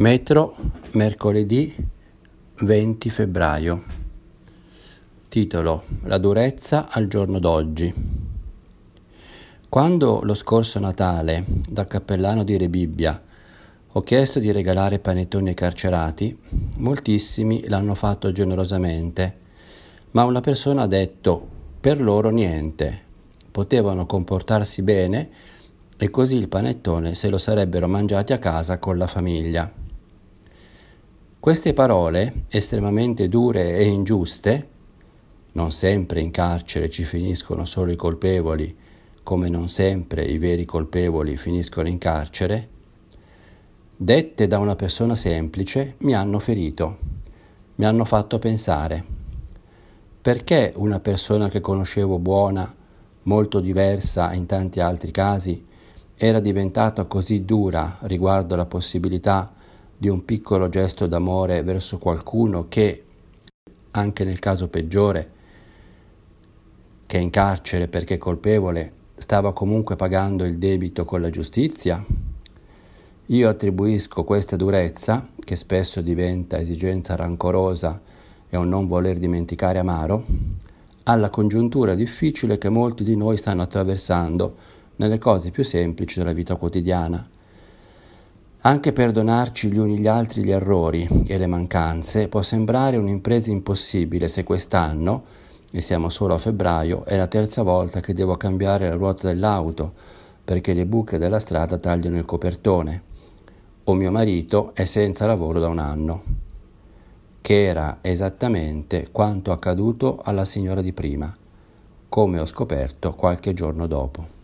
Metro, mercoledì 20 febbraio. Titolo La durezza al giorno d'oggi. Quando lo scorso Natale, da cappellano di Rebibbia, ho chiesto di regalare panettoni ai carcerati, moltissimi l'hanno fatto generosamente, ma una persona ha detto per loro niente, potevano comportarsi bene e così il panettone se lo sarebbero mangiati a casa con la famiglia. Queste parole, estremamente dure e ingiuste, non sempre in carcere ci finiscono solo i colpevoli, come non sempre i veri colpevoli finiscono in carcere, dette da una persona semplice mi hanno ferito, mi hanno fatto pensare. Perché una persona che conoscevo buona, molto diversa in tanti altri casi, era diventata così dura riguardo alla possibilità di di un piccolo gesto d'amore verso qualcuno che, anche nel caso peggiore, che è in carcere perché colpevole, stava comunque pagando il debito con la giustizia? Io attribuisco questa durezza, che spesso diventa esigenza rancorosa e un non voler dimenticare amaro, alla congiuntura difficile che molti di noi stanno attraversando nelle cose più semplici della vita quotidiana anche perdonarci gli uni gli altri gli errori e le mancanze può sembrare un'impresa impossibile se quest'anno, e siamo solo a febbraio, è la terza volta che devo cambiare la ruota dell'auto perché le buche della strada tagliano il copertone. O mio marito è senza lavoro da un anno, che era esattamente quanto accaduto alla signora di prima, come ho scoperto qualche giorno dopo.